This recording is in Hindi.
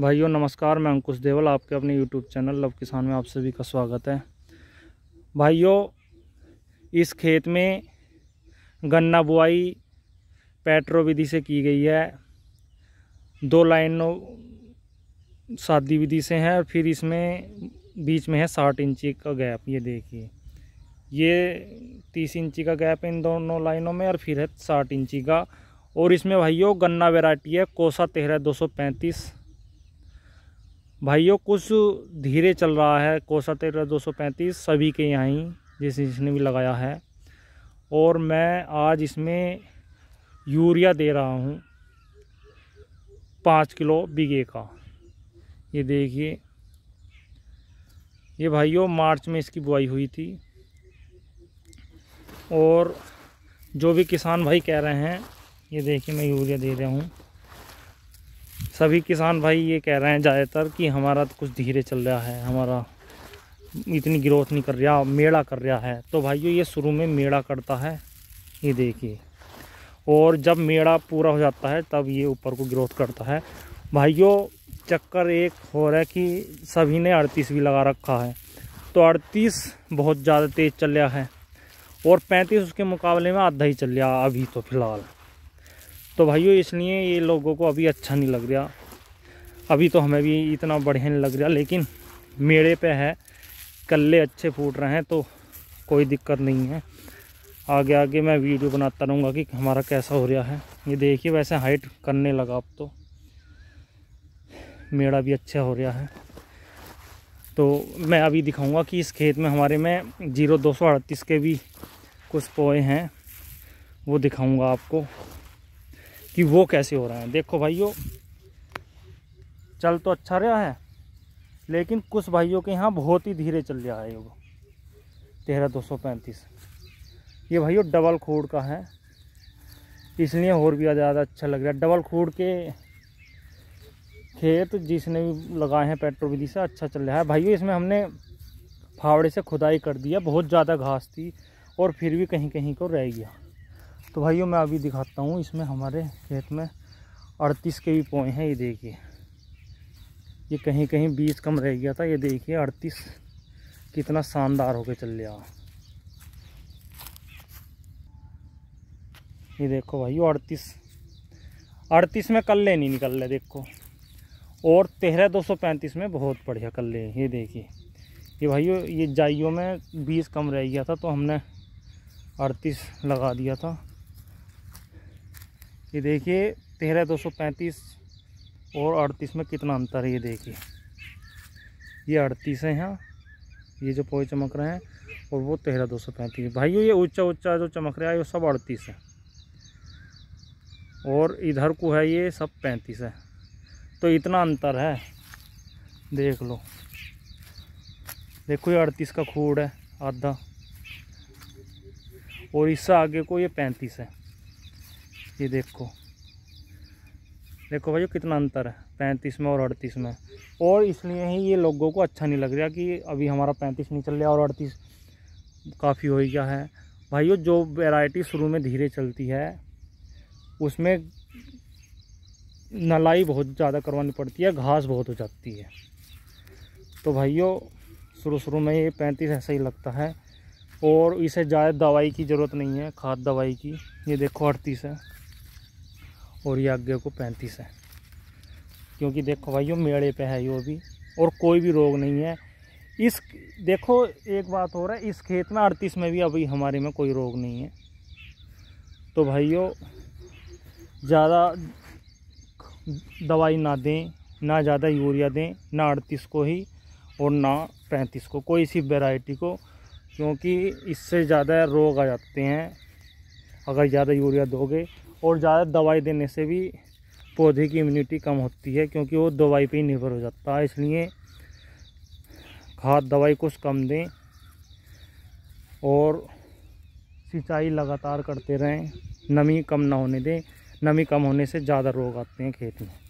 भाइयों नमस्कार मैं अंकुश देवल आपके अपने यूट्यूब चैनल लव किसान में आप सभी का स्वागत है भाइयों इस खेत में गन्ना बुआई पैट्रो विधि से की गई है दो लाइनों शादी विधि से है और फिर इसमें बीच में है साठ इंची का गैप ये देखिए ये तीस इंची का गैप इन दोनों लाइनों में और फिर है साठ इंची का और इसमें भाइयों गन्ना वेराइटी है कोसा तेरह दो सौ पैंतीस भाइयों कुछ धीरे चल रहा है कोसा तेरह दो सौ पैंतीस सभी के यहाँ ही जिस जिसने भी लगाया है और मैं आज इसमें यूरिया दे रहा हूँ पाँच किलो बीघे का ये देखिए ये भाइयों मार्च में इसकी बुआई हुई थी और जो भी किसान भाई कह रहे हैं ये देखिए मैं यूरिया दे रहा हूँ सभी किसान भाई ये कह रहे हैं ज़्यादातर कि हमारा तो कुछ धीरे चल रहा है हमारा इतनी ग्रोथ नहीं कर रहा मेड़ा कर रहा है तो भाइयों ये शुरू में मेड़ा करता है ये देखिए और जब मेड़ा पूरा हो जाता है तब ये ऊपर को ग्रोथ करता है भाइयों चक्कर एक हो रहा है कि सभी ने अड़तीस भी लगा रखा है तो अड़तीस बहुत ज़्यादा तेज़ चल रहा है और पैंतीस उसके मुकाबले में आधा ही चल रहा अभी तो फ़िलहाल तो भाइयों इसलिए ये लोगों को अभी अच्छा नहीं लग रहा अभी तो हमें भी इतना बढ़िया नहीं लग रहा लेकिन मेड़े पे है कल्ले अच्छे फूट रहे हैं तो कोई दिक्कत नहीं है आगे आगे मैं वीडियो बनाता रहूँगा कि हमारा कैसा हो रहा है ये देखिए वैसे हाइट करने लगा अब तो मेड़ा भी अच्छा हो रहा है तो मैं अभी दिखाऊंगा कि इस खेत में हमारे में जीरो दो के भी कुछ पोए हैं वो दिखाऊंगा आपको कि वो कैसे हो रहे हैं देखो भाइयों चल तो अच्छा रहा है लेकिन कुछ भाइयों के यहाँ बहुत ही धीरे चल रहा है वो तेरह दो सौ पैंतीस ये भाइयों डबल खोड़ का है इसलिए और भी ज़्यादा अच्छा लग रहा है डबल खोड़ के खेत जिसने भी लगाए हैं पेट्रोल विधि से अच्छा चल रहा है भाइयों इसमें हमने फावड़े से खुदाई कर दिया बहुत ज़्यादा घास थी और फिर भी कहीं कहीं को रह गया तो भाइयों मैं अभी दिखाता हूँ इसमें हमारे खेत में अड़तीस के भी पोए हैं ये देखिए ये कहीं कहीं बीस कम रह गया था ये देखिए अड़तीस कितना शानदार होके चल गया ये देखो भाई अड़तीस अड़तीस में कल्ले नहीं निकल रहे देखो और तेरह दो सौ पैंतीस में बहुत बढ़िया कल्ले ये देखिए ये भाइयों ये जाइयों में बीस कम रह गया था तो हमने अड़तीस लगा दिया था ये देखिए तेरह दो सौ पैंतीस और अड़तीस में कितना अंतर है ये देखिए ये अड़तीस है यहाँ ये जो पोए चमक रहे हैं और वो तेरह दो सौ पैंतीस भाइयों ये ऊंचा ऊंचा जो चमक रहा है ये सब अड़तीस है और इधर को है ये सब पैंतीस है तो इतना अंतर है देख लो देखो ये अड़तीस का खूड़ है आधा और इससे आगे को ये पैंतीस है ये देखो देखो भाई कितना अंतर है पैंतीस में और अड़तीस में और इसलिए ही ये लोगों को अच्छा नहीं लग रहा कि अभी हमारा पैंतीस नहीं चल रहा और अड़तीस काफ़ी हो गया है भाइयों जो वैरायटी शुरू में धीरे चलती है उसमें नलाई बहुत ज़्यादा करवानी पड़ती है घास बहुत हो जाती है तो भाइयों शुरू शुरू में ये पैंतीस ऐसा ही लगता है और इसे ज़्यादा दवाई की ज़रूरत नहीं है खाद दवाई की ये देखो अड़तीस है और ये आगे को पैंतीस है क्योंकि देखो भाइयों मेड़े पे है यो भी और कोई भी रोग नहीं है इस देखो एक बात हो रहा है इस खेत में अड़तीस में भी अभी हमारे में कोई रोग नहीं है तो भाइयों ज़्यादा दवाई ना दें ना ज़्यादा यूरिया दें ना अड़तीस को ही और ना पैंतीस को कोई सी वेराइटी को क्योंकि इससे ज़्यादा रोग आ जाते हैं अगर ज़्यादा यूरिया दोगे और ज़्यादा दवाई देने से भी पौधे की इम्यूनिटी कम होती है क्योंकि वो दवाई पे ही निर्भर हो जाता है इसलिए खाद दवाई कुछ कम दें और सिंचाई लगातार करते रहें नमी कम ना होने दें नमी कम होने से ज़्यादा रोग आते हैं खेत में